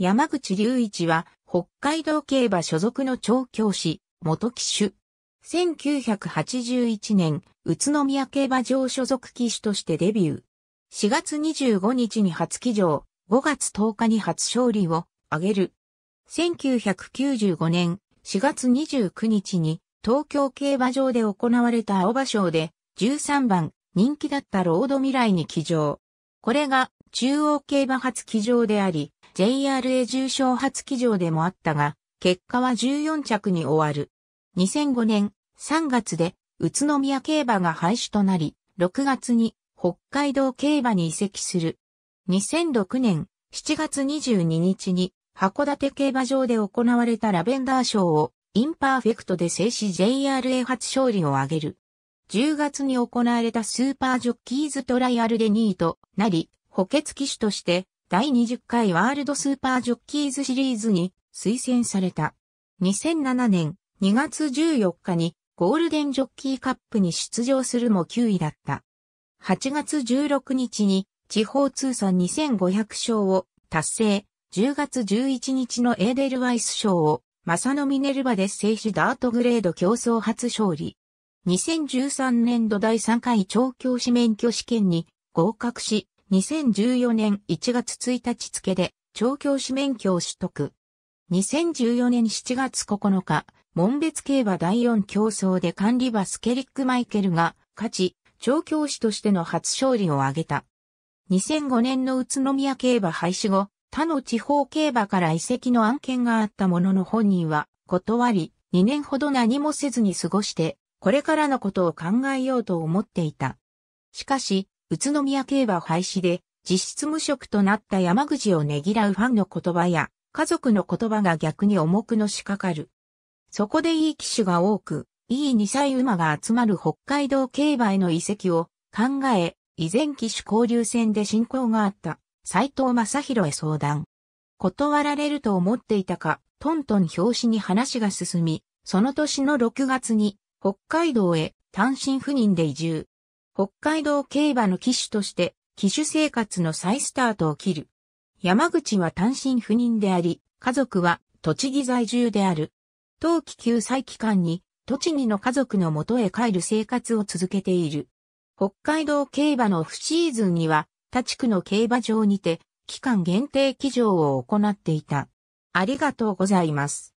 山口隆一は、北海道競馬所属の調教師、元騎手。1981年、宇都宮競馬場所属騎手としてデビュー。4月25日に初騎乗、5月10日に初勝利を挙げる。1995年4月29日に東京競馬場で行われた青葉賞で13番人気だったロード未来に騎乗。これが中央競馬初騎乗であり、JRA 重賞初騎乗でもあったが、結果は14着に終わる。2005年3月で宇都宮競馬が廃止となり、6月に北海道競馬に移籍する。2006年7月22日に函館競馬場で行われたラベンダー賞をインパーフェクトで制止 JRA 初勝利を挙げる。10月に行われたスーパージョッキーズトライアルで2位となり、補欠騎手として第20回ワールドスーパージョッキーズシリーズに推薦された。2007年2月14日にゴールデンジョッキーカップに出場するも9位だった。8月16日に地方通算2500勝を達成、10月11日のエーデルワイス賞をマサノミネルバで制手。ダートグレード競争初勝利。2013年度第3回調教師免許試験に合格し、2014年1月1日付で調教師免許を取得。2014年7月9日、門別競馬第4競争で管理馬スケリック・マイケルが勝ち、調教師としての初勝利を挙げた。2005年の宇都宮競馬廃止後、他の地方競馬から移籍の案件があったものの本人は断り、2年ほど何もせずに過ごして、これからのことを考えようと思っていた。しかし、宇都宮競馬廃止で、実質無職となった山口をねぎらうファンの言葉や、家族の言葉が逆に重くのしかかる。そこでいい騎手が多く、いい2歳馬が集まる北海道競馬への移籍を考え、以前騎手交流戦で進行があった斎藤正宏へ相談。断られると思っていたか、トントン表紙に話が進み、その年の6月に北海道へ単身赴任で移住。北海道競馬の騎手として、騎手生活の再スタートを切る。山口は単身赴任であり、家族は栃木在住である。冬季救済期間に、栃木の家族の元へ帰る生活を続けている。北海道競馬のオフシーズンには、他地区の競馬場にて、期間限定騎乗を行っていた。ありがとうございます。